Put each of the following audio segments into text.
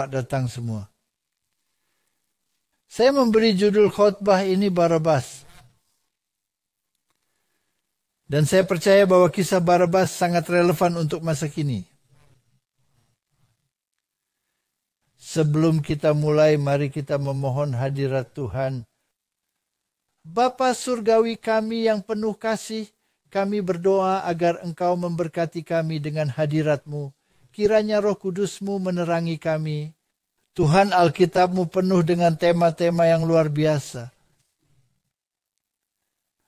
selamat datang semua. Saya memberi judul khotbah ini Barabas. Dan saya percaya bahwa kisah Barabas sangat relevan untuk masa kini. Sebelum kita mulai, mari kita memohon hadirat Tuhan. Bapa surgawi kami yang penuh kasih, kami berdoa agar Engkau memberkati kami dengan hadiratmu. mu kiranya roh kudusmu menerangi kami. Tuhan Alkitabmu penuh dengan tema-tema yang luar biasa.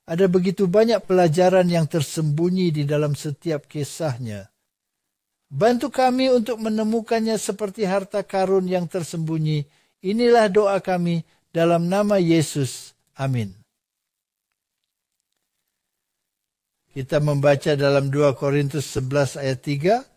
Ada begitu banyak pelajaran yang tersembunyi di dalam setiap kisahnya. Bantu kami untuk menemukannya seperti harta karun yang tersembunyi. Inilah doa kami dalam nama Yesus. Amin. Kita membaca dalam 2 Korintus 11 ayat 3,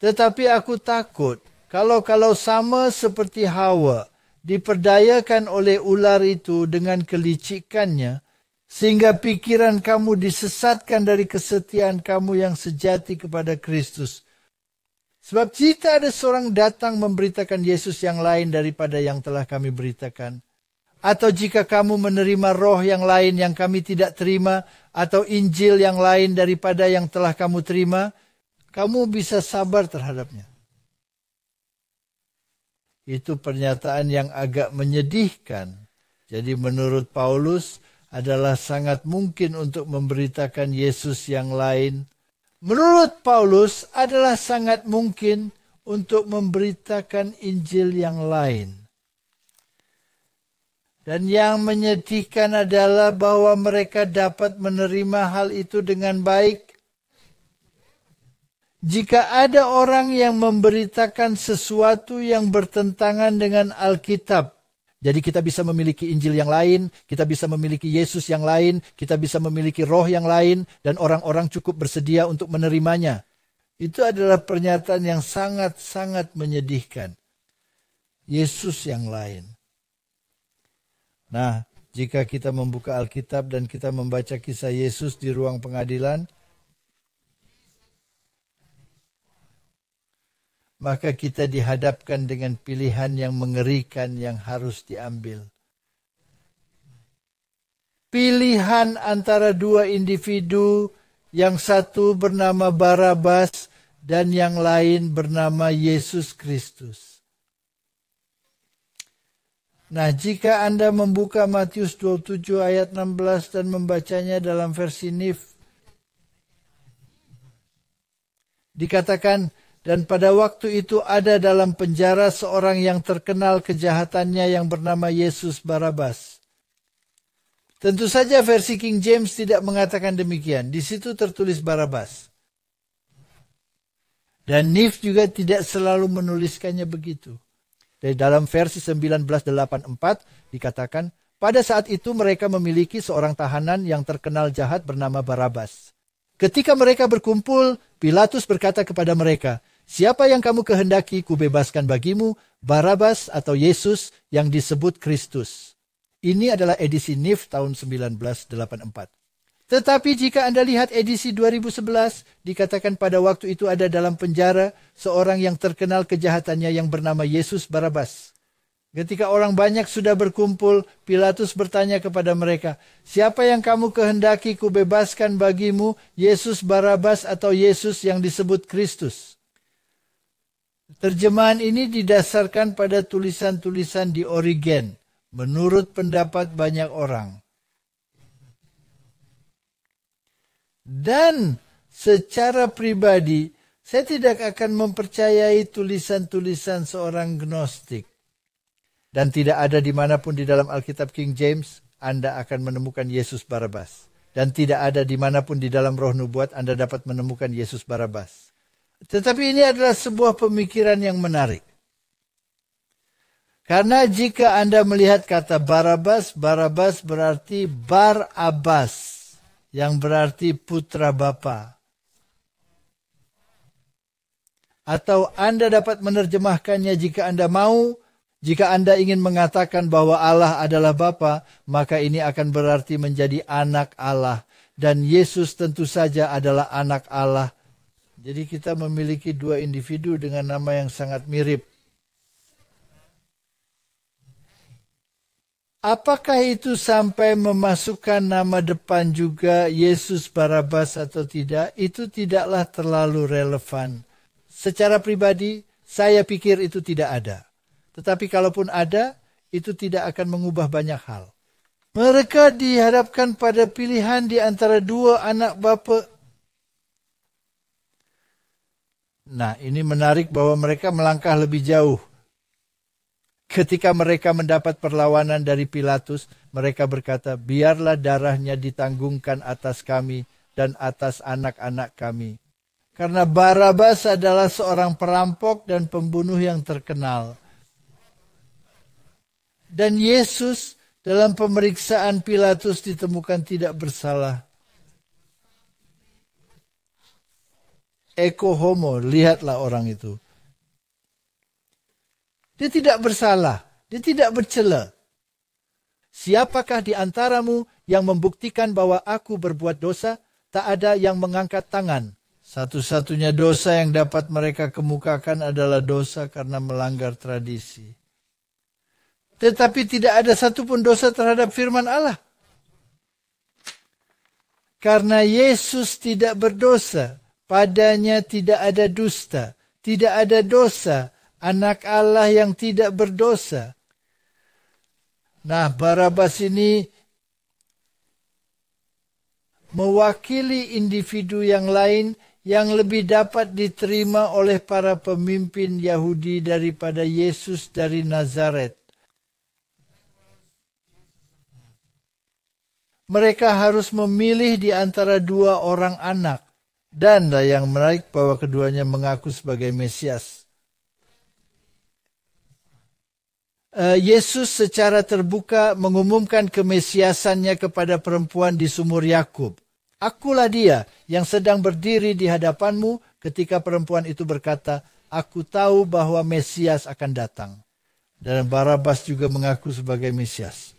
Tetapi aku takut kalau kalau sama seperti Hawa diperdayakan oleh ular itu dengan kelicikannya sehingga pikiran kamu disesatkan dari kesetiaan kamu yang sejati kepada Kristus. Sebab jika ada seorang datang memberitakan Yesus yang lain daripada yang telah kami beritakan atau jika kamu menerima roh yang lain yang kami tidak terima atau Injil yang lain daripada yang telah kamu terima, Kamu bisa sabar terhadapnya. Itu pernyataan yang agak menyedihkan. Jadi menurut Paulus adalah sangat mungkin untuk memberitakan Yesus yang lain. Menurut Paulus adalah sangat mungkin untuk memberitakan Injil yang lain. Dan yang menyedihkan adalah bahwa mereka dapat menerima hal itu dengan baik jika ada orang yang memberitakan sesuatu yang bertentangan dengan Alkitab, jadi kita bisa memiliki Injil yang lain, kita bisa memiliki Yesus yang lain, kita bisa memiliki roh yang lain, dan orang-orang cukup bersedia untuk menerimanya. Itu adalah pernyataan yang sangat-sangat menyedihkan. Yesus yang lain. Nah, jika kita membuka Alkitab dan kita membaca kisah Yesus di ruang pengadilan, maka kita dihadapkan dengan pilihan yang mengerikan yang harus diambil. Pilihan antara dua individu, yang satu bernama Barabas dan yang lain bernama Yesus Kristus. Nah, jika Anda membuka Matius 27 ayat 16 dan membacanya dalam versi NIF, dikatakan, dan pada waktu itu ada dalam penjara seorang yang terkenal kejahatannya yang bernama Yesus Barabas. Tentu saja versi King James tidak mengatakan demikian. Di situ tertulis Barabas. Dan Nif juga tidak selalu menuliskannya begitu. Dari dalam versi 1984 dikatakan, pada saat itu mereka memiliki seorang tahanan yang terkenal jahat bernama Barabas. Ketika mereka berkumpul, Pilatus berkata kepada mereka, Siapa yang kamu kehendaki kubebaskan bagimu, Barabas atau Yesus yang disebut Kristus. Ini adalah edisi NIF tahun 1984. Tetapi jika Anda lihat edisi 2011, dikatakan pada waktu itu ada dalam penjara seorang yang terkenal kejahatannya yang bernama Yesus Barabas. Ketika orang banyak sudah berkumpul, Pilatus bertanya kepada mereka, "Siapa yang kamu kehendaki kubebaskan bagimu, Yesus Barabas atau Yesus yang disebut Kristus?" Terjemahan ini didasarkan pada tulisan-tulisan di Origen, menurut pendapat banyak orang. Dan secara pribadi, saya tidak akan mempercayai tulisan-tulisan seorang gnostik. Dan tidak ada dimanapun di dalam Alkitab King James, Anda akan menemukan Yesus Barabas. Dan tidak ada dimanapun di dalam roh nubuat Anda dapat menemukan Yesus Barabas. Tetapi ini adalah sebuah pemikiran yang menarik. Karena jika Anda melihat kata Barabas, Barabas berarti Barabas yang berarti putra bapa. Atau Anda dapat menerjemahkannya jika Anda mau, jika Anda ingin mengatakan bahwa Allah adalah Bapa, maka ini akan berarti menjadi anak Allah dan Yesus tentu saja adalah anak Allah jadi kita memiliki dua individu dengan nama yang sangat mirip. Apakah itu sampai memasukkan nama depan juga Yesus Barabas atau tidak? Itu tidaklah terlalu relevan. Secara pribadi, saya pikir itu tidak ada. Tetapi kalaupun ada, itu tidak akan mengubah banyak hal. Mereka dihadapkan pada pilihan di antara dua anak bapa Nah, ini menarik bahwa mereka melangkah lebih jauh. Ketika mereka mendapat perlawanan dari Pilatus, mereka berkata, "Biarlah darahnya ditanggungkan atas kami dan atas anak-anak kami." Karena Barabas adalah seorang perampok dan pembunuh yang terkenal. Dan Yesus dalam pemeriksaan Pilatus ditemukan tidak bersalah. Eko homo, lihatlah orang itu. Dia tidak bersalah, dia tidak bercela. Siapakah di antaramu yang membuktikan bahwa aku berbuat dosa? Tak ada yang mengangkat tangan. Satu-satunya dosa yang dapat mereka kemukakan adalah dosa karena melanggar tradisi. Tetapi tidak ada satupun dosa terhadap firman Allah. Karena Yesus tidak berdosa, Padanya tidak ada dusta, tidak ada dosa, anak Allah yang tidak berdosa. Nah, Barabas ini mewakili individu yang lain yang lebih dapat diterima oleh para pemimpin Yahudi daripada Yesus dari Nazaret. Mereka harus memilih di antara dua orang anak. Dan yang menarik bahwa keduanya mengaku sebagai Mesias. Eh, Yesus secara terbuka mengumumkan kemesiasannya kepada perempuan di sumur Yakub. Akulah dia yang sedang berdiri di hadapanmu ketika perempuan itu berkata, "Aku tahu bahwa Mesias akan datang." Dan Barabas juga mengaku sebagai Mesias.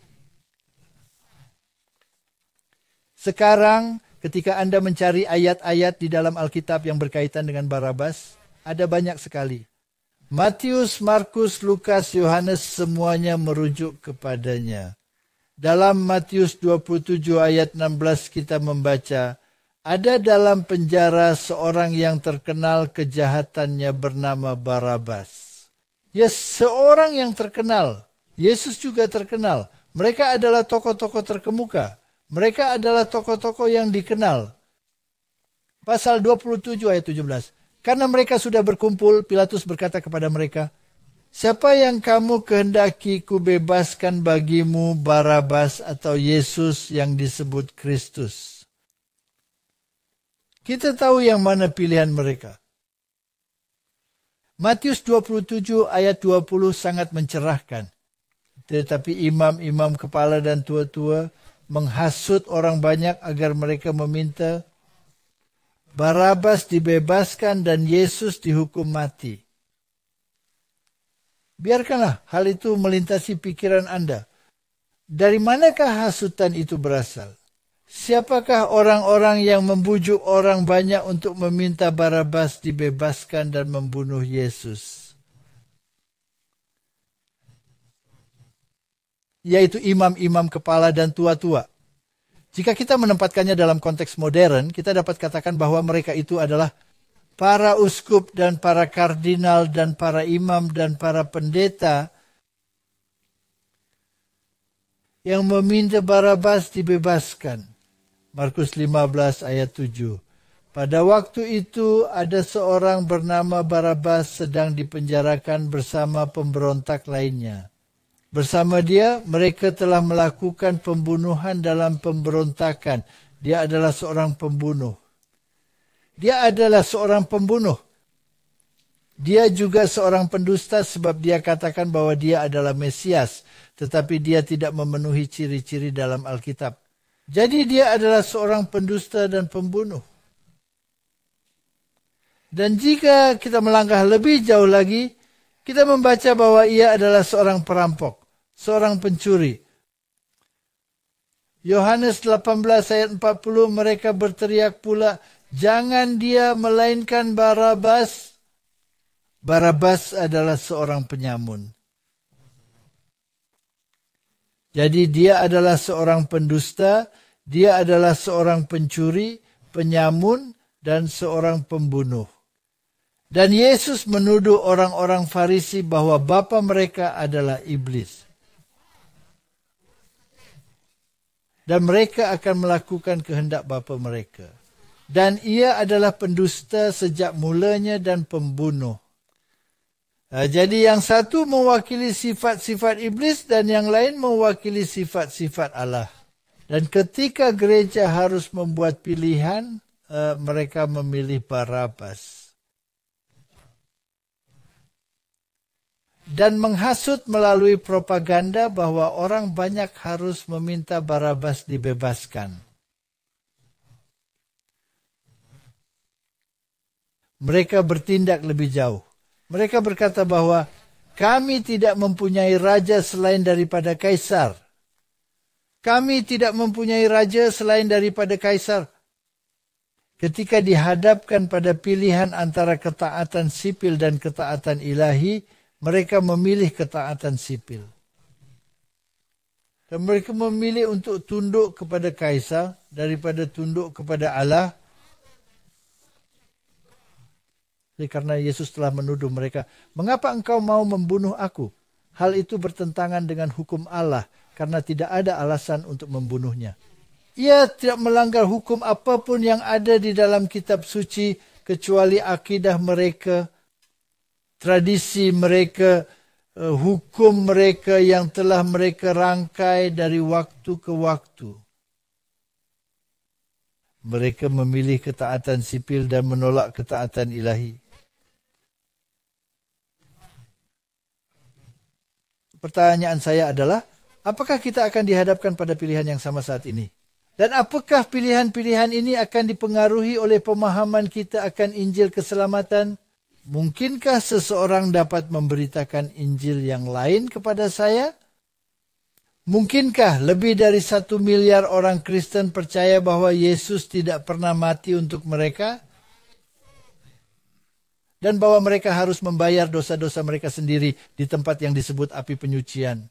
Sekarang Ketika Anda mencari ayat-ayat di dalam Alkitab yang berkaitan dengan Barabas, ada banyak sekali. Matius, Markus, Lukas, Yohanes semuanya merujuk kepadanya. Dalam Matius 27 ayat 16 kita membaca, ada dalam penjara seorang yang terkenal kejahatannya bernama Barabas. Ya, seorang yang terkenal. Yesus juga terkenal. Mereka adalah tokoh-tokoh terkemuka. Mereka adalah tokoh-tokoh yang dikenal. Pasal 27 ayat 17. Karena mereka sudah berkumpul, Pilatus berkata kepada mereka, Siapa yang kamu kehendaki kubebaskan bagimu Barabas atau Yesus yang disebut Kristus? Kita tahu yang mana pilihan mereka. Matius 27 ayat 20 sangat mencerahkan. Tetapi imam-imam kepala dan tua-tua menghasut orang banyak agar mereka meminta Barabas dibebaskan dan Yesus dihukum mati. Biarkanlah hal itu melintasi pikiran Anda. Dari manakah hasutan itu berasal? Siapakah orang-orang yang membujuk orang banyak untuk meminta Barabas dibebaskan dan membunuh Yesus? yaitu imam-imam kepala dan tua-tua. Jika kita menempatkannya dalam konteks modern, kita dapat katakan bahwa mereka itu adalah para uskup dan para kardinal dan para imam dan para pendeta yang meminta Barabas dibebaskan. Markus 15 ayat 7. Pada waktu itu ada seorang bernama Barabas sedang dipenjarakan bersama pemberontak lainnya. Bersama dia, mereka telah melakukan pembunuhan dalam pemberontakan. Dia adalah seorang pembunuh. Dia adalah seorang pembunuh. Dia juga seorang pendusta sebab dia katakan bahwa dia adalah Mesias. Tetapi dia tidak memenuhi ciri-ciri dalam Alkitab. Jadi dia adalah seorang pendusta dan pembunuh. Dan jika kita melangkah lebih jauh lagi, kita membaca bahwa ia adalah seorang perampok seorang pencuri. Yohanes 18 ayat 40 mereka berteriak pula, jangan dia melainkan Barabas. Barabas adalah seorang penyamun. Jadi dia adalah seorang pendusta, dia adalah seorang pencuri, penyamun, dan seorang pembunuh. Dan Yesus menuduh orang-orang Farisi bahwa bapa mereka adalah iblis. dan mereka akan melakukan kehendak bapa mereka. Dan ia adalah pendusta sejak mulanya dan pembunuh. Ha, jadi yang satu mewakili sifat-sifat iblis dan yang lain mewakili sifat-sifat Allah. Dan ketika gereja harus membuat pilihan, ha, mereka memilih Barabas. dan menghasut melalui propaganda bahwa orang banyak harus meminta Barabas dibebaskan. Mereka bertindak lebih jauh. Mereka berkata bahwa kami tidak mempunyai raja selain daripada kaisar. Kami tidak mempunyai raja selain daripada kaisar. Ketika dihadapkan pada pilihan antara ketaatan sipil dan ketaatan ilahi, mereka memilih ketaatan sipil. Dan mereka memilih untuk tunduk kepada kaisar daripada tunduk kepada Allah. Jadi karena Yesus telah menuduh mereka, mengapa engkau mau membunuh aku? Hal itu bertentangan dengan hukum Allah karena tidak ada alasan untuk membunuhnya. Ia tidak melanggar hukum apapun yang ada di dalam kitab suci kecuali akidah mereka tradisi mereka, eh, hukum mereka yang telah mereka rangkai dari waktu ke waktu. Mereka memilih ketaatan sipil dan menolak ketaatan ilahi. Pertanyaan saya adalah, apakah kita akan dihadapkan pada pilihan yang sama saat ini? Dan apakah pilihan-pilihan ini akan dipengaruhi oleh pemahaman kita akan Injil keselamatan Mungkinkah seseorang dapat memberitakan Injil yang lain kepada saya? Mungkinkah lebih dari satu miliar orang Kristen percaya bahwa Yesus tidak pernah mati untuk mereka? Dan bahwa mereka harus membayar dosa-dosa mereka sendiri di tempat yang disebut api penyucian.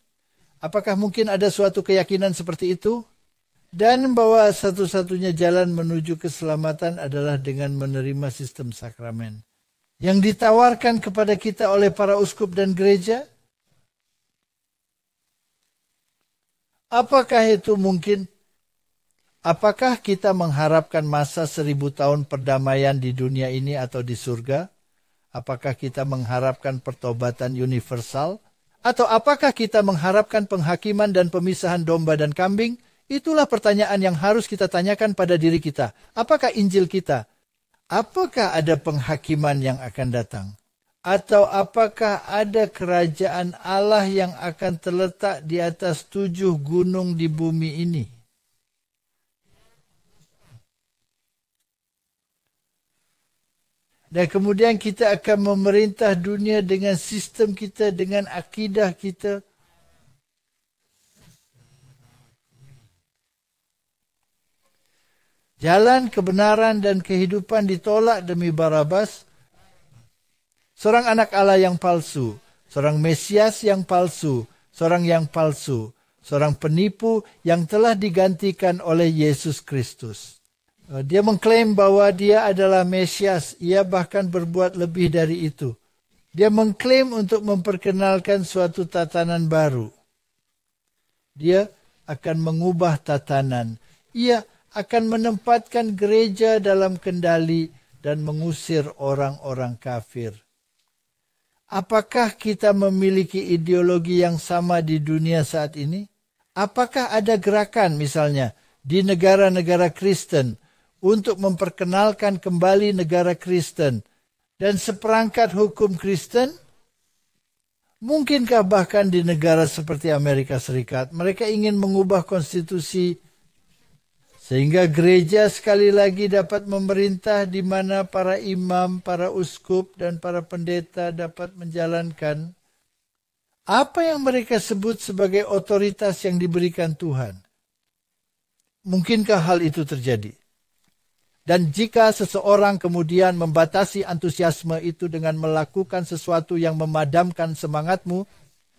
Apakah mungkin ada suatu keyakinan seperti itu? Dan bahwa satu-satunya jalan menuju keselamatan adalah dengan menerima sistem sakramen yang ditawarkan kepada kita oleh para uskup dan gereja? Apakah itu mungkin? Apakah kita mengharapkan masa seribu tahun perdamaian di dunia ini atau di surga? Apakah kita mengharapkan pertobatan universal? Atau apakah kita mengharapkan penghakiman dan pemisahan domba dan kambing? Itulah pertanyaan yang harus kita tanyakan pada diri kita. Apakah Injil kita? apakah ada penghakiman yang akan datang? Atau apakah ada kerajaan Allah yang akan terletak di atas tujuh gunung di bumi ini? Dan kemudian kita akan memerintah dunia dengan sistem kita, dengan akidah kita, Jalan kebenaran dan kehidupan ditolak demi Barabas, seorang anak Allah yang palsu, seorang Mesias yang palsu, seorang yang palsu, seorang penipu yang telah digantikan oleh Yesus Kristus. Eh, dia mengklaim bahwa dia adalah Mesias, ia bahkan berbuat lebih dari itu. Dia mengklaim untuk memperkenalkan suatu tatanan baru. Dia akan mengubah tatanan. Ia akan menempatkan gereja dalam kendali dan mengusir orang-orang kafir. Apakah kita memiliki ideologi yang sama di dunia saat ini? Apakah ada gerakan misalnya di negara-negara Kristen untuk memperkenalkan kembali negara Kristen dan seperangkat hukum Kristen? Mungkinkah bahkan di negara seperti Amerika Serikat mereka ingin mengubah konstitusi sehingga gereja sekali lagi dapat memerintah di mana para imam, para uskup, dan para pendeta dapat menjalankan apa yang mereka sebut sebagai otoritas yang diberikan Tuhan. Mungkinkah hal itu terjadi? Dan jika seseorang kemudian membatasi antusiasme itu dengan melakukan sesuatu yang memadamkan semangatmu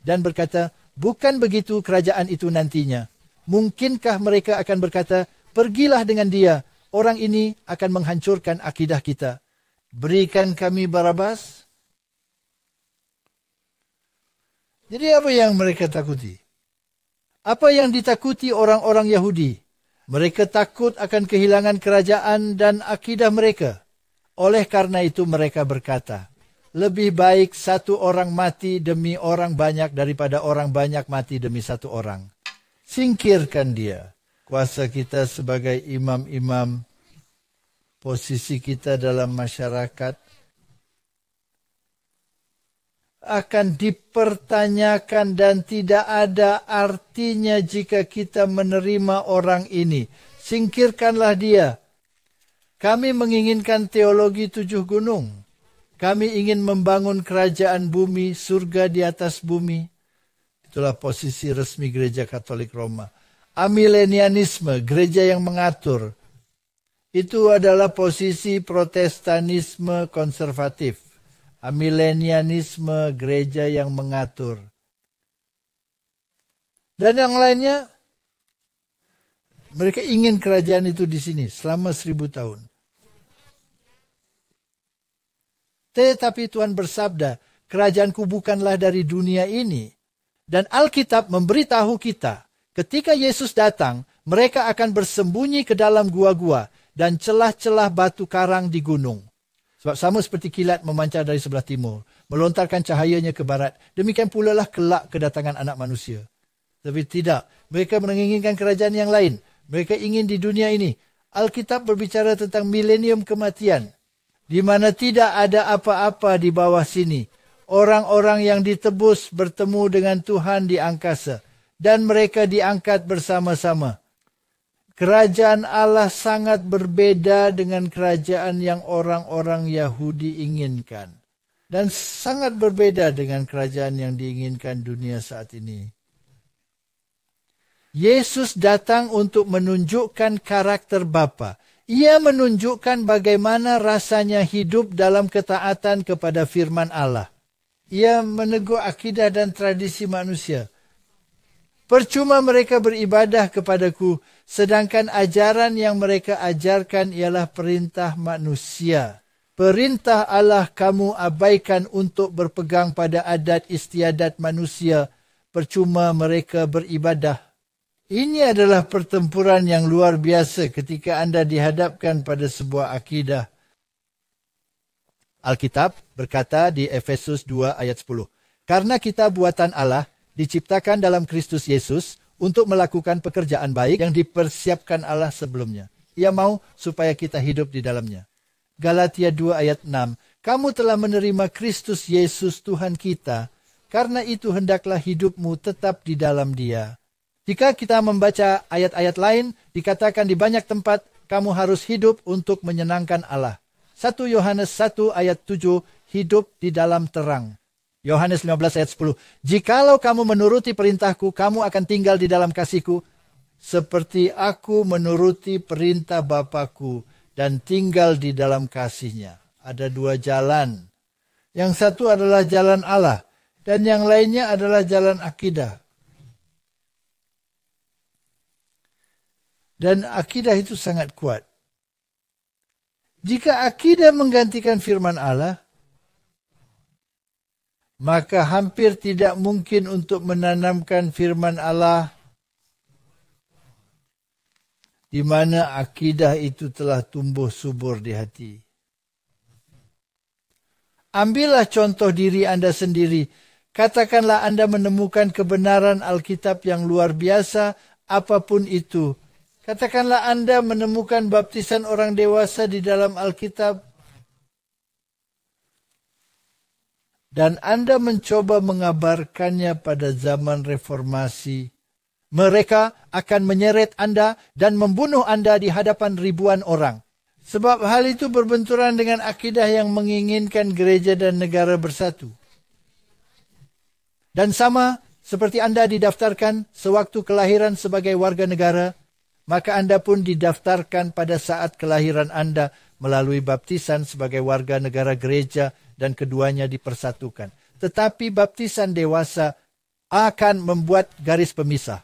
dan berkata, "Bukan begitu kerajaan itu nantinya." Mungkinkah mereka akan berkata, Pergilah dengan dia. Orang ini akan menghancurkan akidah kita. Berikan kami Barabas. Jadi apa yang mereka takuti? Apa yang ditakuti orang-orang Yahudi? Mereka takut akan kehilangan kerajaan dan akidah mereka. Oleh karena itu mereka berkata, lebih baik satu orang mati demi orang banyak daripada orang banyak mati demi satu orang. Singkirkan dia kuasa kita sebagai imam-imam, posisi kita dalam masyarakat akan dipertanyakan dan tidak ada artinya jika kita menerima orang ini. Singkirkanlah dia. Kami menginginkan teologi tujuh gunung. Kami ingin membangun kerajaan bumi, surga di atas bumi. Itulah posisi resmi Gereja Katolik Roma amilenianisme, gereja yang mengatur, itu adalah posisi protestanisme konservatif, amilenianisme, gereja yang mengatur. Dan yang lainnya, mereka ingin kerajaan itu di sini selama seribu tahun. Tetapi Tuhan bersabda, kerajaanku bukanlah dari dunia ini. Dan Alkitab memberitahu kita Ketika Yesus datang, mereka akan bersembunyi ke dalam gua-gua dan celah-celah batu karang di gunung. Sebab sama seperti kilat memancar dari sebelah timur, melontarkan cahayanya ke barat, demikian pula lah kelak kedatangan anak manusia. Tapi tidak, mereka menginginkan kerajaan yang lain. Mereka ingin di dunia ini. Alkitab berbicara tentang milenium kematian. Di mana tidak ada apa-apa di bawah sini. Orang-orang yang ditebus bertemu dengan Tuhan di angkasa. dan mereka diangkat bersama-sama. Kerajaan Allah sangat berbeda dengan kerajaan yang orang-orang Yahudi inginkan dan sangat berbeda dengan kerajaan yang diinginkan dunia saat ini. Yesus datang untuk menunjukkan karakter Bapa. Ia menunjukkan bagaimana rasanya hidup dalam ketaatan kepada firman Allah. Ia menegur akidah dan tradisi manusia Percuma mereka beribadah kepadaku, sedangkan ajaran yang mereka ajarkan ialah perintah manusia. Perintah Allah kamu abaikan untuk berpegang pada adat istiadat manusia. Percuma mereka beribadah. Ini adalah pertempuran yang luar biasa ketika anda dihadapkan pada sebuah akidah. Alkitab berkata di Efesus 2 ayat 10. Karena kita buatan Allah, diciptakan dalam Kristus Yesus untuk melakukan pekerjaan baik yang dipersiapkan Allah sebelumnya. Ia mau supaya kita hidup di dalamnya. Galatia 2 ayat 6. Kamu telah menerima Kristus Yesus Tuhan kita, karena itu hendaklah hidupmu tetap di dalam dia. Jika kita membaca ayat-ayat lain, dikatakan di banyak tempat, kamu harus hidup untuk menyenangkan Allah. 1 Yohanes 1 ayat 7, hidup di dalam terang. Yohanes 15 ayat 10. Jikalau kamu menuruti perintahku, kamu akan tinggal di dalam kasihku. Seperti aku menuruti perintah Bapakku dan tinggal di dalam kasihnya. Ada dua jalan. Yang satu adalah jalan Allah. Dan yang lainnya adalah jalan akidah. Dan akidah itu sangat kuat. Jika akidah menggantikan firman Allah, maka hampir tidak mungkin untuk menanamkan firman Allah di mana akidah itu telah tumbuh subur di hati. Ambillah contoh diri Anda sendiri. Katakanlah Anda menemukan kebenaran Alkitab yang luar biasa, apapun itu. Katakanlah Anda menemukan baptisan orang dewasa di dalam Alkitab, dan Anda mencoba mengabarkannya pada zaman reformasi, mereka akan menyeret Anda dan membunuh Anda di hadapan ribuan orang. Sebab hal itu berbenturan dengan akidah yang menginginkan gereja dan negara bersatu. Dan sama seperti Anda didaftarkan sewaktu kelahiran sebagai warga negara, maka Anda pun didaftarkan pada saat kelahiran Anda melalui baptisan sebagai warga negara gereja dan keduanya dipersatukan. Tetapi baptisan dewasa akan membuat garis pemisah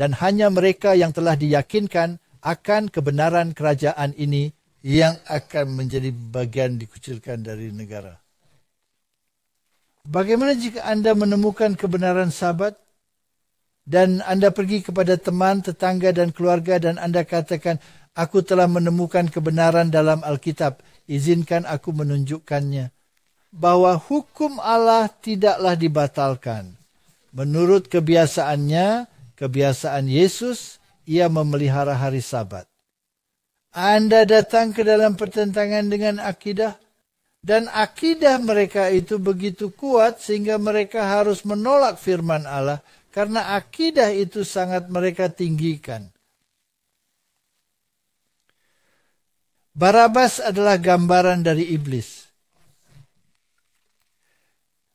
dan hanya mereka yang telah diyakinkan akan kebenaran kerajaan ini yang akan menjadi bagian dikucilkan dari negara. Bagaimana jika Anda menemukan kebenaran sabat dan Anda pergi kepada teman, tetangga dan keluarga dan Anda katakan, "Aku telah menemukan kebenaran dalam Alkitab, izinkan aku menunjukkannya." bahwa hukum Allah tidaklah dibatalkan. Menurut kebiasaannya, kebiasaan Yesus, ia memelihara hari Sabat. Anda datang ke dalam pertentangan dengan akidah, dan akidah mereka itu begitu kuat sehingga mereka harus menolak firman Allah karena akidah itu sangat mereka tinggikan. Barabas adalah gambaran dari iblis.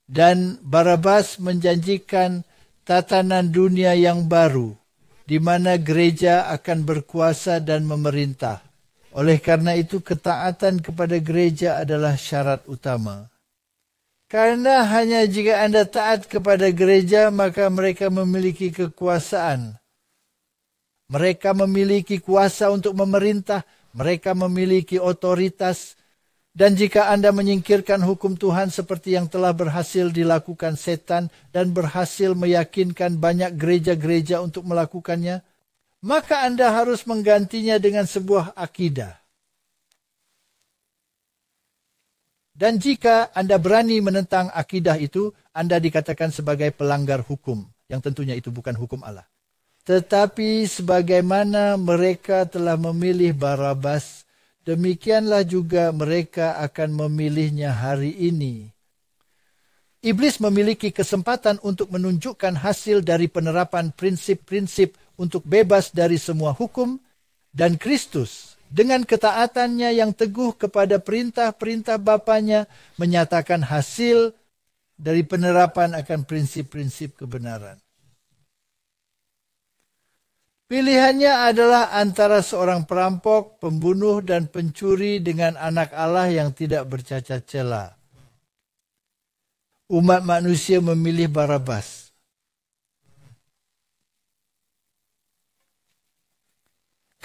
Dan Barabas menjanjikan tatanan dunia yang baru, di mana gereja akan berkuasa dan memerintah. Oleh karena itu, ketaatan kepada gereja adalah syarat utama. Karena hanya jika Anda taat kepada gereja, maka mereka memiliki kekuasaan. Mereka memiliki kuasa untuk memerintah, mereka memiliki otoritas, dan jika Anda menyingkirkan hukum Tuhan seperti yang telah berhasil dilakukan setan dan berhasil meyakinkan banyak gereja-gereja untuk melakukannya, maka Anda harus menggantinya dengan sebuah akidah. Dan jika Anda berani menentang akidah itu, Anda dikatakan sebagai pelanggar hukum, yang tentunya itu bukan hukum Allah. Tetapi sebagaimana mereka telah memilih Barabas, demikianlah juga mereka akan memilihnya hari ini. Iblis memiliki kesempatan untuk menunjukkan hasil dari penerapan prinsip-prinsip untuk bebas dari semua hukum, dan Kristus dengan ketaatannya yang teguh kepada perintah-perintah Bapanya menyatakan hasil dari penerapan akan prinsip-prinsip kebenaran. Pilihannya adalah antara seorang perampok, pembunuh, dan pencuri dengan anak Allah yang tidak bercacat celah. Umat manusia memilih Barabas.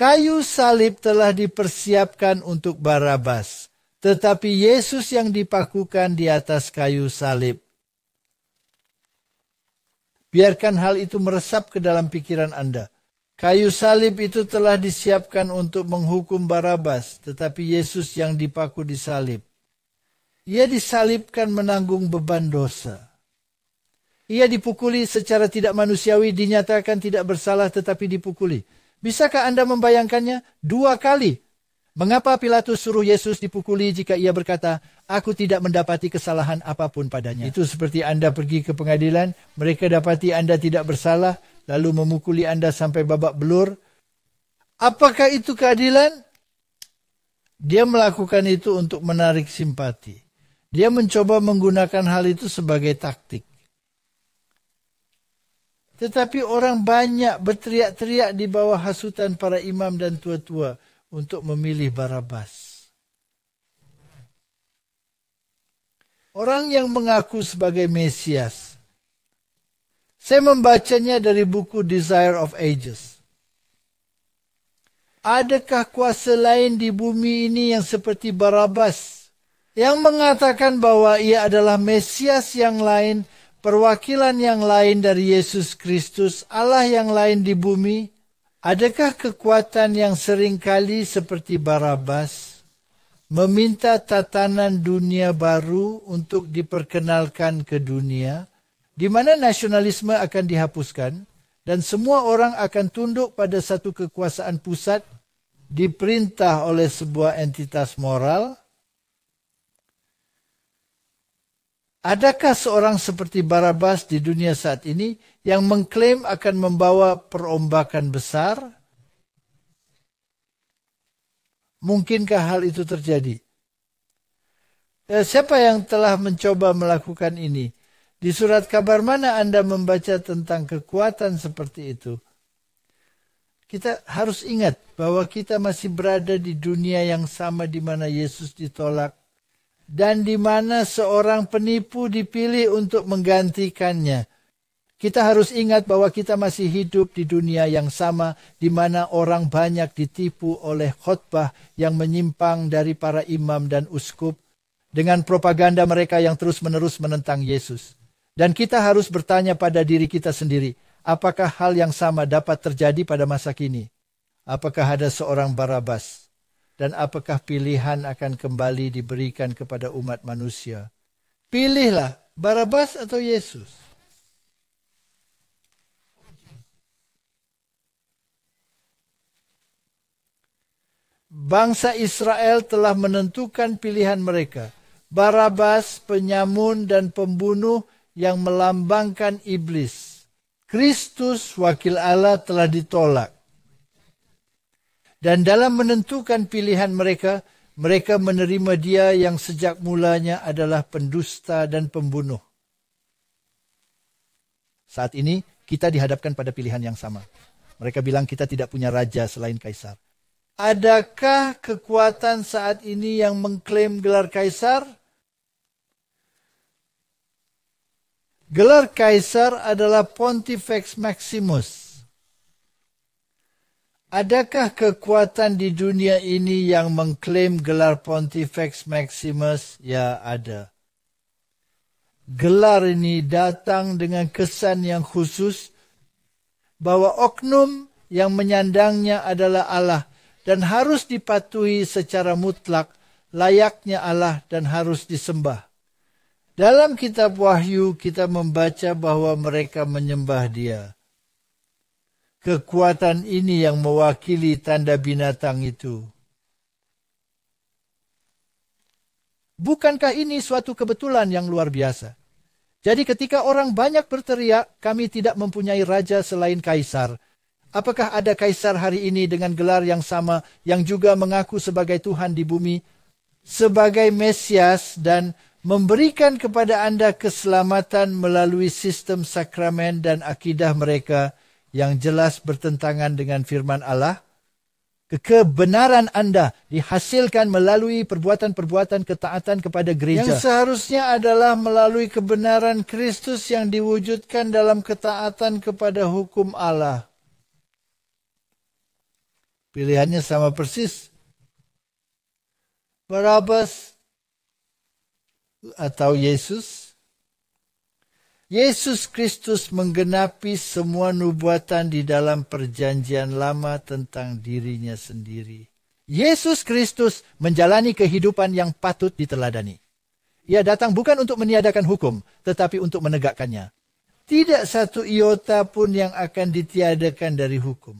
Kayu salib telah dipersiapkan untuk Barabas, tetapi Yesus yang dipakukan di atas kayu salib. Biarkan hal itu meresap ke dalam pikiran Anda Kayu salib itu telah disiapkan untuk menghukum Barabas, tetapi Yesus yang dipaku di salib. Ia disalibkan menanggung beban dosa. Ia dipukuli secara tidak manusiawi, dinyatakan tidak bersalah tetapi dipukuli. Bisakah Anda membayangkannya? Dua kali. Mengapa Pilatus suruh Yesus dipukuli jika ia berkata, Aku tidak mendapati kesalahan apapun padanya. Itu seperti Anda pergi ke pengadilan, mereka dapati Anda tidak bersalah, lalu memukuli Anda sampai babak belur. Apakah itu keadilan? Dia melakukan itu untuk menarik simpati. Dia mencoba menggunakan hal itu sebagai taktik. Tetapi orang banyak berteriak-teriak di bawah hasutan para imam dan tua-tua untuk memilih Barabas. Orang yang mengaku sebagai Mesias saya membacanya dari buku Desire of Ages. Adakah kuasa lain di bumi ini yang seperti Barabas yang mengatakan bahwa ia adalah Mesias yang lain, perwakilan yang lain dari Yesus Kristus, Allah yang lain di bumi? Adakah kekuatan yang seringkali seperti Barabas meminta tatanan dunia baru untuk diperkenalkan ke dunia? di mana nasionalisme akan dihapuskan dan semua orang akan tunduk pada satu kekuasaan pusat diperintah oleh sebuah entitas moral. Adakah seorang seperti Barabas di dunia saat ini yang mengklaim akan membawa perombakan besar? Mungkinkah hal itu terjadi? Eh, siapa yang telah mencoba melakukan ini? Di surat kabar mana Anda membaca tentang kekuatan seperti itu? Kita harus ingat bahwa kita masih berada di dunia yang sama di mana Yesus ditolak dan di mana seorang penipu dipilih untuk menggantikannya. Kita harus ingat bahwa kita masih hidup di dunia yang sama di mana orang banyak ditipu oleh khotbah yang menyimpang dari para imam dan uskup dengan propaganda mereka yang terus-menerus menentang Yesus. Dan kita harus bertanya pada diri kita sendiri, apakah hal yang sama dapat terjadi pada masa kini? Apakah ada seorang Barabas? Dan apakah pilihan akan kembali diberikan kepada umat manusia? Pilihlah Barabas atau Yesus. Bangsa Israel telah menentukan pilihan mereka. Barabas, penyamun dan pembunuh yang melambangkan iblis. Kristus, wakil Allah, telah ditolak. Dan dalam menentukan pilihan mereka, mereka menerima dia yang sejak mulanya adalah pendusta dan pembunuh. Saat ini kita dihadapkan pada pilihan yang sama. Mereka bilang kita tidak punya raja selain kaisar. Adakah kekuatan saat ini yang mengklaim gelar kaisar? Gelar kaisar adalah Pontifex Maximus. Adakah kekuatan di dunia ini yang mengklaim gelar Pontifex Maximus? Ya, ada. Gelar ini datang dengan kesan yang khusus bahwa oknum yang menyandangnya adalah Allah dan harus dipatuhi secara mutlak layaknya Allah dan harus disembah. Dalam kitab Wahyu kita membaca bahwa mereka menyembah dia. Kekuatan ini yang mewakili tanda binatang itu. Bukankah ini suatu kebetulan yang luar biasa? Jadi ketika orang banyak berteriak, kami tidak mempunyai raja selain kaisar. Apakah ada kaisar hari ini dengan gelar yang sama yang juga mengaku sebagai Tuhan di bumi, sebagai Mesias dan memberikan kepada Anda keselamatan melalui sistem sakramen dan akidah mereka yang jelas bertentangan dengan firman Allah? Kebenaran Anda dihasilkan melalui perbuatan-perbuatan ketaatan kepada gereja. Yang seharusnya adalah melalui kebenaran Kristus yang diwujudkan dalam ketaatan kepada hukum Allah. Pilihannya sama persis. Barabas atau Yesus. Yesus Kristus menggenapi semua nubuatan di dalam perjanjian lama tentang dirinya sendiri. Yesus Kristus menjalani kehidupan yang patut diteladani. Ia datang bukan untuk meniadakan hukum, tetapi untuk menegakkannya. Tidak satu iota pun yang akan ditiadakan dari hukum.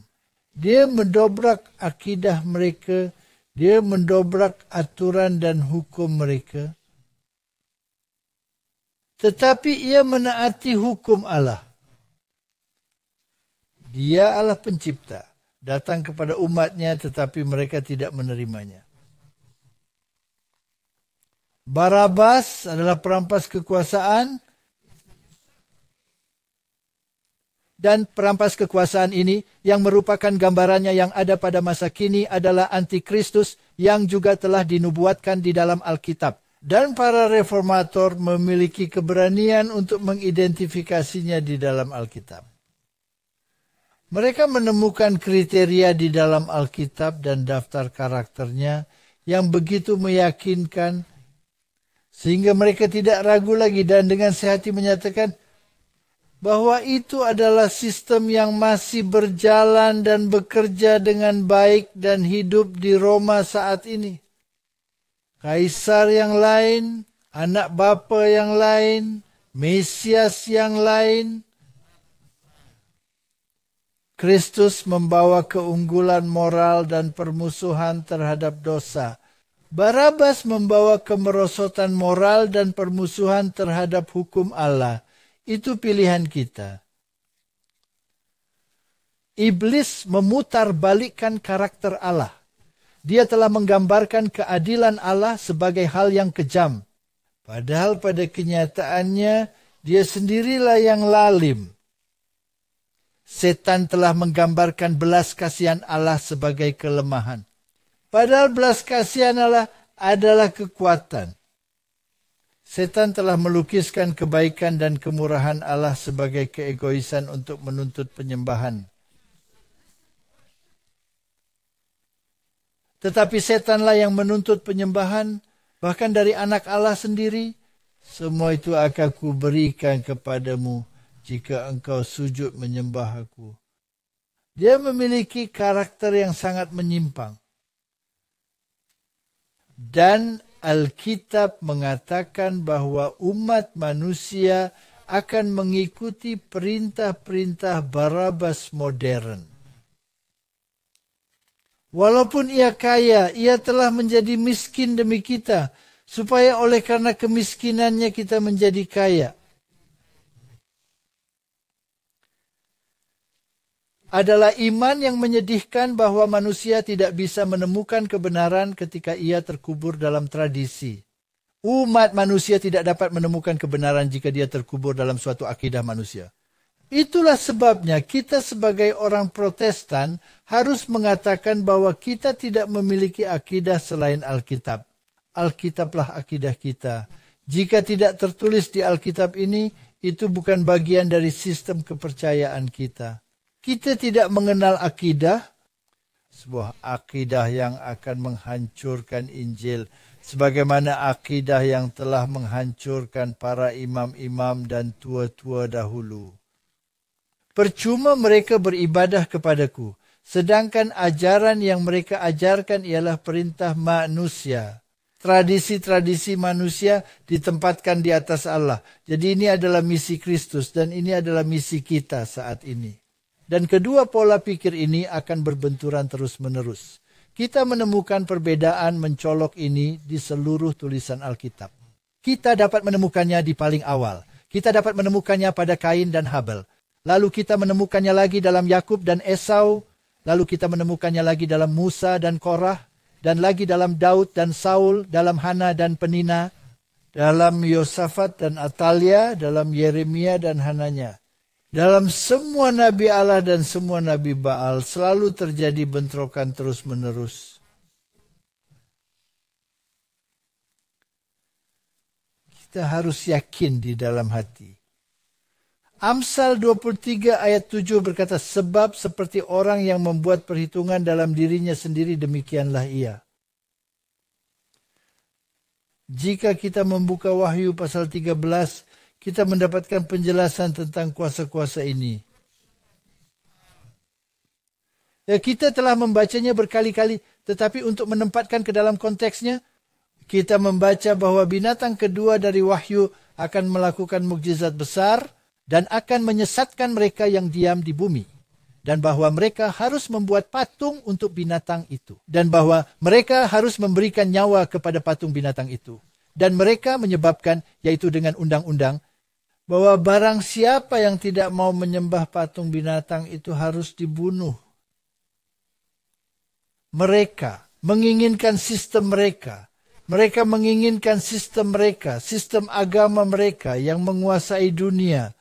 Dia mendobrak akidah mereka, dia mendobrak aturan dan hukum mereka. Tetapi ia menaati hukum Allah. Dia Allah pencipta. Datang kepada umatnya tetapi mereka tidak menerimanya. Barabas adalah perampas kekuasaan. Dan perampas kekuasaan ini yang merupakan gambarannya yang ada pada masa kini adalah antikristus yang juga telah dinubuatkan di dalam Alkitab dan para reformator memiliki keberanian untuk mengidentifikasinya di dalam Alkitab. Mereka menemukan kriteria di dalam Alkitab dan daftar karakternya yang begitu meyakinkan, sehingga mereka tidak ragu lagi dan dengan sehati menyatakan bahwa itu adalah sistem yang masih berjalan dan bekerja dengan baik dan hidup di Roma saat ini kaisar yang lain, anak bapa yang lain, Mesias yang lain. Kristus membawa keunggulan moral dan permusuhan terhadap dosa. Barabas membawa kemerosotan moral dan permusuhan terhadap hukum Allah. Itu pilihan kita. Iblis memutar karakter Allah. dia telah menggambarkan keadilan Allah sebagai hal yang kejam. Padahal pada kenyataannya, dia sendirilah yang lalim. Setan telah menggambarkan belas kasihan Allah sebagai kelemahan. Padahal belas kasihan Allah adalah kekuatan. Setan telah melukiskan kebaikan dan kemurahan Allah sebagai keegoisan untuk menuntut penyembahan. Tetapi setanlah yang menuntut penyembahan, bahkan dari anak Allah sendiri, semua itu akan kuberikan kepadamu jika engkau sujud menyembah aku. Dia memiliki karakter yang sangat menyimpang. Dan Alkitab mengatakan bahwa umat manusia akan mengikuti perintah-perintah Barabas modern. Walaupun ia kaya, ia telah menjadi miskin demi kita, supaya oleh karena kemiskinannya kita menjadi kaya. Adalah iman yang menyedihkan bahwa manusia tidak bisa menemukan kebenaran ketika ia terkubur dalam tradisi. Umat manusia tidak dapat menemukan kebenaran jika dia terkubur dalam suatu akidah manusia. Itulah sebabnya kita sebagai orang Protestan harus mengatakan bahwa kita tidak memiliki akidah selain Alkitab. Alkitablah akidah kita. Jika tidak tertulis di Alkitab ini, itu bukan bagian dari sistem kepercayaan kita. Kita tidak mengenal akidah, sebuah akidah yang akan menghancurkan Injil, sebagaimana akidah yang telah menghancurkan para imam-imam dan tua-tua dahulu. Percuma mereka beribadah kepadaku, sedangkan ajaran yang mereka ajarkan ialah perintah manusia. Tradisi-tradisi manusia ditempatkan di atas Allah. Jadi ini adalah misi Kristus dan ini adalah misi kita saat ini. Dan kedua pola pikir ini akan berbenturan terus-menerus. Kita menemukan perbedaan mencolok ini di seluruh tulisan Alkitab. Kita dapat menemukannya di paling awal. Kita dapat menemukannya pada Kain dan Habel Lalu kita menemukannya lagi dalam Yakub dan Esau. Lalu kita menemukannya lagi dalam Musa dan Korah. Dan lagi dalam Daud dan Saul, dalam Hana dan Penina, dalam Yosafat dan Atalia, dalam Yeremia dan Hananya. Dalam semua nabi Allah dan semua nabi Baal selalu terjadi bentrokan terus-menerus. Kita harus yakin di dalam hati Amsal 23 ayat 7 berkata, Sebab seperti orang yang membuat perhitungan dalam dirinya sendiri, demikianlah ia. Jika kita membuka Wahyu pasal 13, kita mendapatkan penjelasan tentang kuasa-kuasa ini. Ya, kita telah membacanya berkali-kali, tetapi untuk menempatkan ke dalam konteksnya, kita membaca bahwa binatang kedua dari Wahyu akan melakukan mukjizat besar – dan akan menyesatkan mereka yang diam di bumi dan bahwa mereka harus membuat patung untuk binatang itu dan bahwa mereka harus memberikan nyawa kepada patung binatang itu dan mereka menyebabkan yaitu dengan undang-undang bahwa barang siapa yang tidak mau menyembah patung binatang itu harus dibunuh mereka menginginkan sistem mereka mereka menginginkan sistem mereka, sistem agama mereka yang menguasai dunia,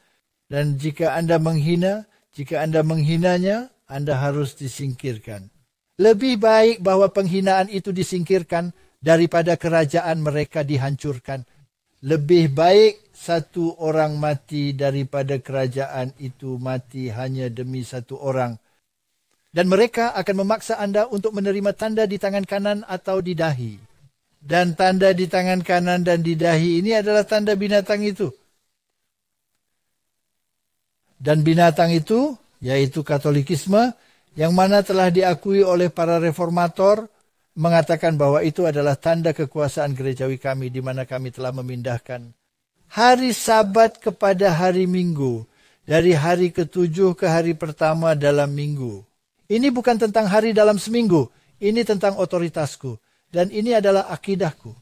Dan jika anda menghina, jika anda menghinanya, anda harus disingkirkan. Lebih baik bahwa penghinaan itu disingkirkan daripada kerajaan mereka dihancurkan. Lebih baik satu orang mati daripada kerajaan itu mati hanya demi satu orang. Dan mereka akan memaksa anda untuk menerima tanda di tangan kanan atau di dahi. Dan tanda di tangan kanan dan di dahi ini adalah tanda binatang itu. dan binatang itu, yaitu Katolikisme, yang mana telah diakui oleh para reformator, mengatakan bahwa itu adalah tanda kekuasaan gerejawi kami, di mana kami telah memindahkan hari Sabat kepada hari Minggu, dari hari ketujuh ke hari pertama dalam minggu. Ini bukan tentang hari dalam seminggu, ini tentang otoritasku, dan ini adalah akidahku.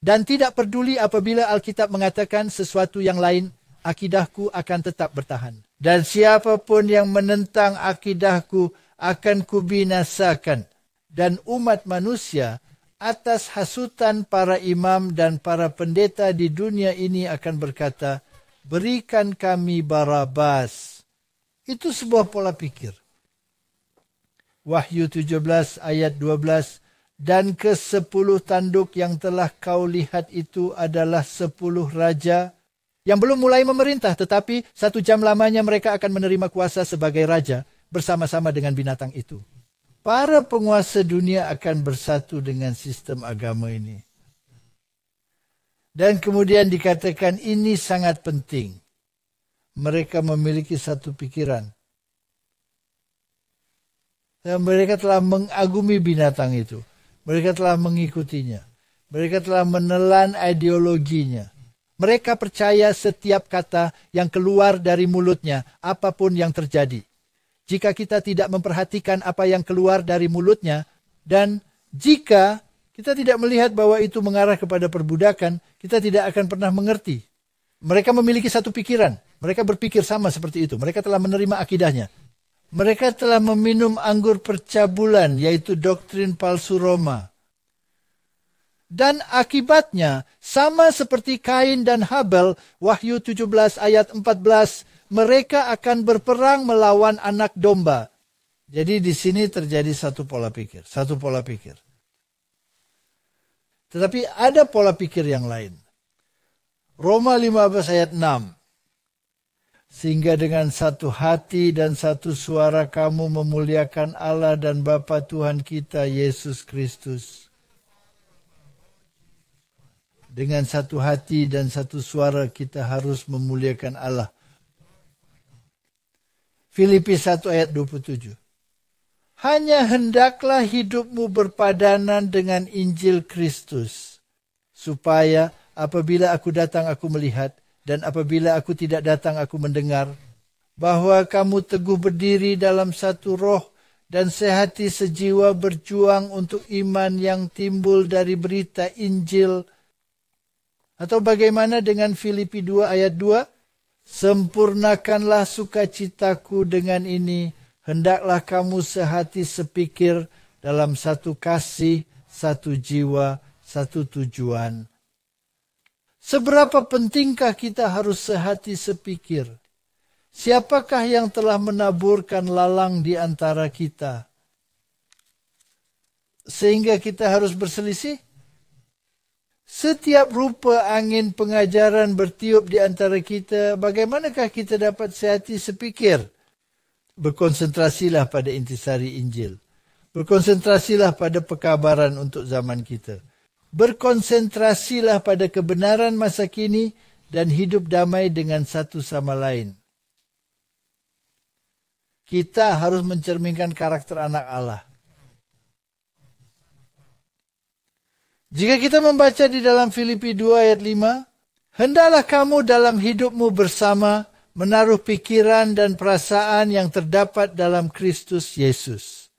Dan tidak peduli apabila Alkitab mengatakan sesuatu yang lain, akidahku akan tetap bertahan. dan siapapun yang menentang akidahku akan kubinasakan dan umat manusia atas hasutan para imam dan para pendeta di dunia ini akan berkata berikan kami barabas itu sebuah pola pikir wahyu 17 ayat 12 dan kesepuluh tanduk yang telah kau lihat itu adalah sepuluh raja yang belum mulai memerintah, tetapi satu jam lamanya mereka akan menerima kuasa sebagai raja bersama-sama dengan binatang itu. Para penguasa dunia akan bersatu dengan sistem agama ini. Dan kemudian dikatakan ini sangat penting. Mereka memiliki satu pikiran. Dan mereka telah mengagumi binatang itu. Mereka telah mengikutinya. Mereka telah menelan ideologinya mereka percaya setiap kata yang keluar dari mulutnya, apapun yang terjadi. Jika kita tidak memperhatikan apa yang keluar dari mulutnya, dan jika kita tidak melihat bahwa itu mengarah kepada perbudakan, kita tidak akan pernah mengerti. Mereka memiliki satu pikiran, mereka berpikir sama seperti itu, mereka telah menerima akidahnya. Mereka telah meminum anggur percabulan, yaitu doktrin palsu Roma dan akibatnya sama seperti Kain dan Habel Wahyu 17 ayat 14 mereka akan berperang melawan anak domba. Jadi di sini terjadi satu pola pikir, satu pola pikir. Tetapi ada pola pikir yang lain. Roma 15 ayat 6. Sehingga dengan satu hati dan satu suara kamu memuliakan Allah dan Bapa Tuhan kita Yesus Kristus dengan satu hati dan satu suara kita harus memuliakan Allah. Filipi 1 ayat 27. Hanya hendaklah hidupmu berpadanan dengan Injil Kristus. Supaya apabila aku datang aku melihat dan apabila aku tidak datang aku mendengar. Bahwa kamu teguh berdiri dalam satu roh dan sehati sejiwa berjuang untuk iman yang timbul dari berita Injil atau bagaimana dengan Filipi 2 ayat 2? Sempurnakanlah sukacitaku dengan ini, hendaklah kamu sehati sepikir dalam satu kasih, satu jiwa, satu tujuan. Seberapa pentingkah kita harus sehati sepikir? Siapakah yang telah menaburkan lalang di antara kita? Sehingga kita harus berselisih? Setiap rupa angin pengajaran bertiup di antara kita, bagaimanakah kita dapat sehati sepikir? Berkonsentrasilah pada intisari Injil. Berkonsentrasilah pada pekabaran untuk zaman kita. Berkonsentrasilah pada kebenaran masa kini dan hidup damai dengan satu sama lain. Kita harus mencerminkan karakter anak Allah. Jika kita membaca di dalam Filipi 2 ayat 5, hendalah kamu dalam hidupmu bersama menaruh pikiran dan perasaan yang terdapat dalam Kristus Yesus.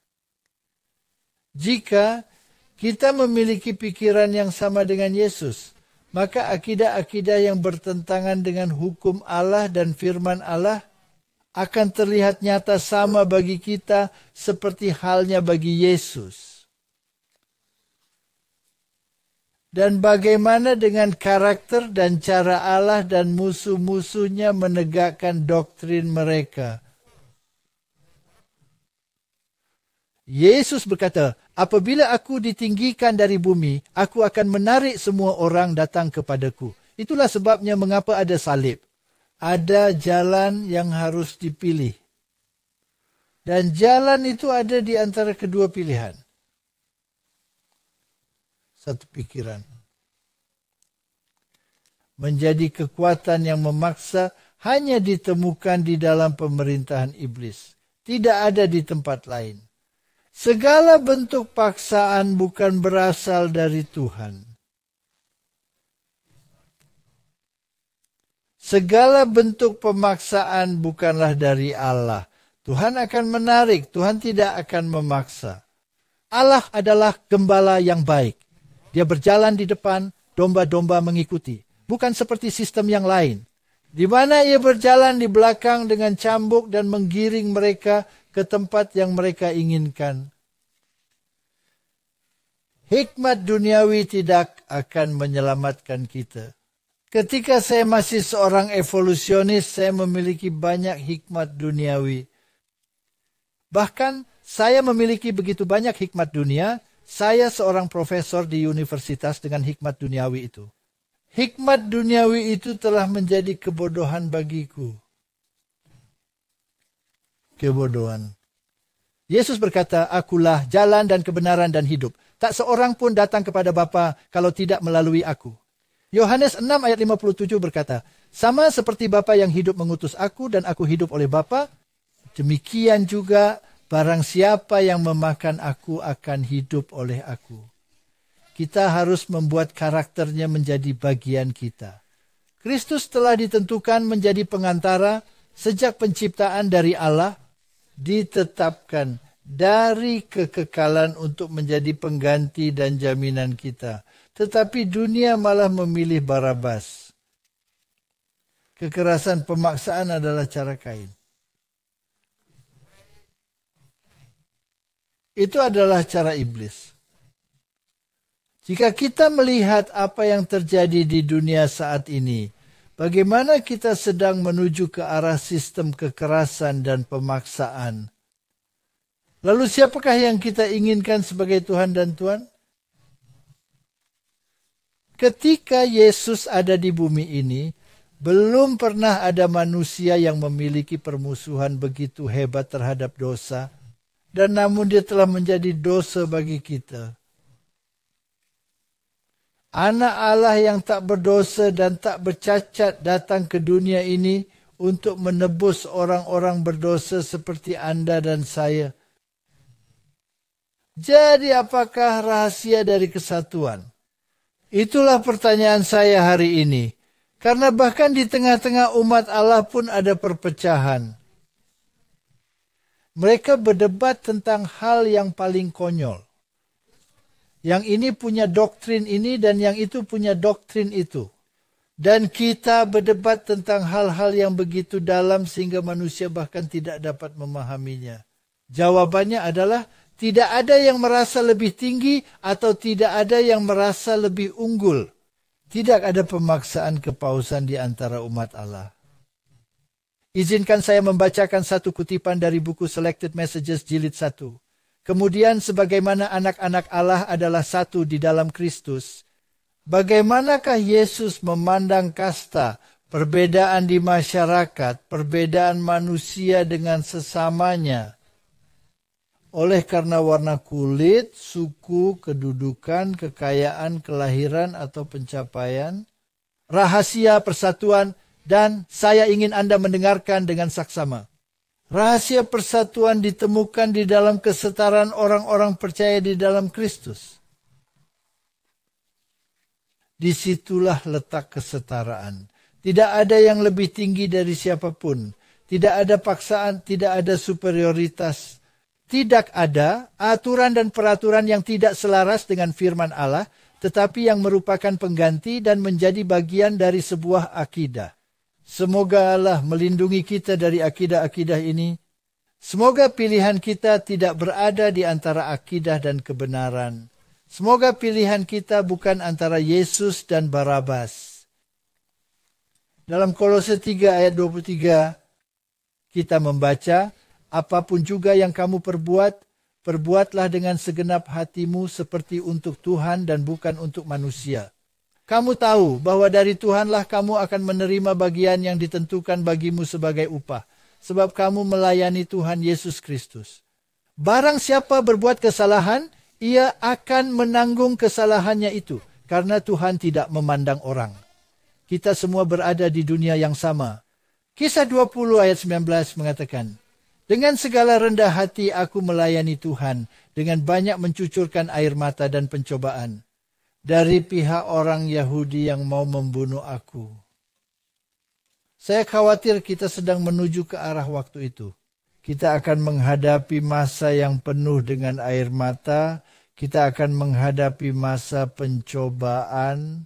Jika kita memiliki pikiran yang sama dengan Yesus, maka akidah-akidah yang bertentangan dengan hukum Allah dan firman Allah akan terlihat nyata sama bagi kita seperti halnya bagi Yesus. Dan bagaimana dengan karakter dan cara Allah dan musuh-musuhnya menegakkan doktrin mereka? Yesus berkata, "Apabila aku ditinggikan dari bumi, aku akan menarik semua orang datang kepadaku." Itulah sebabnya mengapa ada salib. Ada jalan yang harus dipilih. Dan jalan itu ada di antara kedua pilihan satu pikiran. Menjadi kekuatan yang memaksa hanya ditemukan di dalam pemerintahan iblis, tidak ada di tempat lain. Segala bentuk paksaan bukan berasal dari Tuhan. Segala bentuk pemaksaan bukanlah dari Allah. Tuhan akan menarik, Tuhan tidak akan memaksa. Allah adalah gembala yang baik. Dia berjalan di depan, domba-domba mengikuti. Bukan seperti sistem yang lain. Di mana ia berjalan di belakang dengan cambuk dan menggiring mereka ke tempat yang mereka inginkan. Hikmat duniawi tidak akan menyelamatkan kita. Ketika saya masih seorang evolusionis, saya memiliki banyak hikmat duniawi. Bahkan saya memiliki begitu banyak hikmat dunia saya seorang profesor di universitas dengan hikmat duniawi itu. Hikmat duniawi itu telah menjadi kebodohan bagiku. Kebodohan. Yesus berkata, "Akulah jalan dan kebenaran dan hidup. Tak seorang pun datang kepada Bapa kalau tidak melalui aku." Yohanes 6 ayat 57 berkata, "Sama seperti Bapa yang hidup mengutus aku dan aku hidup oleh Bapa, demikian juga Barang siapa yang memakan aku akan hidup oleh aku. Kita harus membuat karakternya menjadi bagian kita. Kristus telah ditentukan menjadi pengantara sejak penciptaan dari Allah, ditetapkan dari kekekalan untuk menjadi pengganti dan jaminan kita. Tetapi dunia malah memilih Barabas. Kekerasan pemaksaan adalah cara kain. Itu adalah cara iblis. Jika kita melihat apa yang terjadi di dunia saat ini, bagaimana kita sedang menuju ke arah sistem kekerasan dan pemaksaan. Lalu siapakah yang kita inginkan sebagai Tuhan dan Tuhan? Ketika Yesus ada di bumi ini, belum pernah ada manusia yang memiliki permusuhan begitu hebat terhadap dosa dan namun dia telah menjadi dosa bagi kita. Anak Allah yang tak berdosa dan tak bercacat datang ke dunia ini untuk menebus orang-orang berdosa seperti anda dan saya. Jadi apakah rahasia dari kesatuan? Itulah pertanyaan saya hari ini. Karena bahkan di tengah-tengah umat Allah pun ada perpecahan. Mereka berdebat tentang hal yang paling konyol. Yang ini punya doktrin ini dan yang itu punya doktrin itu. Dan kita berdebat tentang hal-hal yang begitu dalam sehingga manusia bahkan tidak dapat memahaminya. Jawabannya adalah tidak ada yang merasa lebih tinggi atau tidak ada yang merasa lebih unggul. Tidak ada pemaksaan kepausan di antara umat Allah. Izinkan saya membacakan satu kutipan dari buku Selected Messages jilid 1. Kemudian sebagaimana anak-anak Allah adalah satu di dalam Kristus, bagaimanakah Yesus memandang kasta, perbedaan di masyarakat, perbedaan manusia dengan sesamanya? Oleh karena warna kulit, suku, kedudukan, kekayaan, kelahiran atau pencapaian, rahasia persatuan dan saya ingin Anda mendengarkan dengan saksama. Rahasia persatuan ditemukan di dalam kesetaraan orang-orang percaya di dalam Kristus. Disitulah letak kesetaraan. Tidak ada yang lebih tinggi dari siapapun. Tidak ada paksaan, tidak ada superioritas. Tidak ada aturan dan peraturan yang tidak selaras dengan firman Allah, tetapi yang merupakan pengganti dan menjadi bagian dari sebuah akidah. Semoga Allah melindungi kita dari akidah-akidah ini. Semoga pilihan kita tidak berada di antara akidah dan kebenaran. Semoga pilihan kita bukan antara Yesus dan Barabas. Dalam Kolose 3 ayat 23 kita membaca, apapun juga yang kamu perbuat, perbuatlah dengan segenap hatimu seperti untuk Tuhan dan bukan untuk manusia kamu tahu bahwa dari Tuhanlah kamu akan menerima bagian yang ditentukan bagimu sebagai upah, sebab kamu melayani Tuhan Yesus Kristus. Barang siapa berbuat kesalahan, ia akan menanggung kesalahannya itu, karena Tuhan tidak memandang orang. Kita semua berada di dunia yang sama. Kisah 20 ayat 19 mengatakan, dengan segala rendah hati aku melayani Tuhan, dengan banyak mencucurkan air mata dan pencobaan dari pihak orang Yahudi yang mau membunuh aku. Saya khawatir kita sedang menuju ke arah waktu itu. Kita akan menghadapi masa yang penuh dengan air mata, kita akan menghadapi masa pencobaan,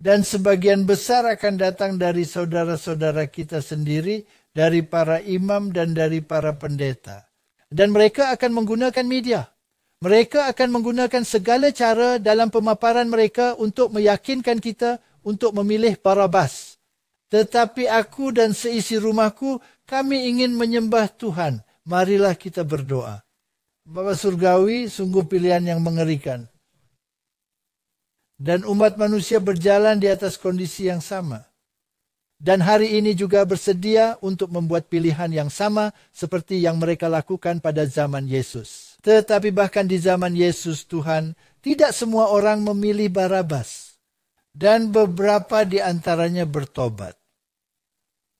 dan sebagian besar akan datang dari saudara-saudara kita sendiri, dari para imam dan dari para pendeta. Dan mereka akan menggunakan media. Mereka akan menggunakan segala cara dalam pemaparan mereka untuk meyakinkan kita untuk memilih Barabas. Tetapi aku dan seisi rumahku, kami ingin menyembah Tuhan. Marilah kita berdoa. Bapa Surgawi, sungguh pilihan yang mengerikan. Dan umat manusia berjalan di atas kondisi yang sama. dan hari ini juga bersedia untuk membuat pilihan yang sama seperti yang mereka lakukan pada zaman Yesus. Tetapi bahkan di zaman Yesus Tuhan, tidak semua orang memilih Barabas. Dan beberapa di antaranya bertobat.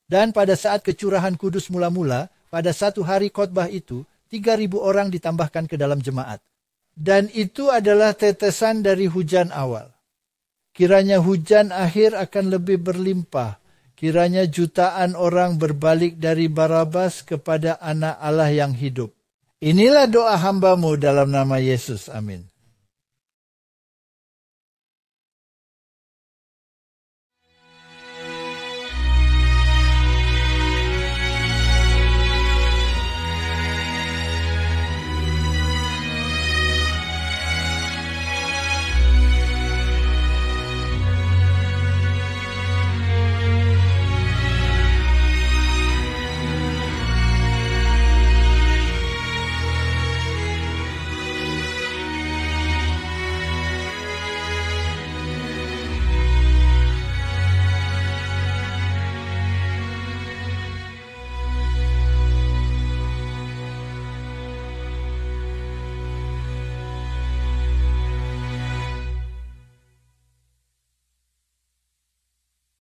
Dan pada saat kecurahan kudus mula-mula, pada satu hari khotbah itu, 3.000 orang ditambahkan ke dalam jemaat. Dan itu adalah tetesan dari hujan awal. Kiranya hujan akhir akan lebih berlimpah Kiranya jutaan orang berbalik dari Barabas kepada anak Allah yang hidup. Inilah doa hambamu dalam nama Yesus. Amin.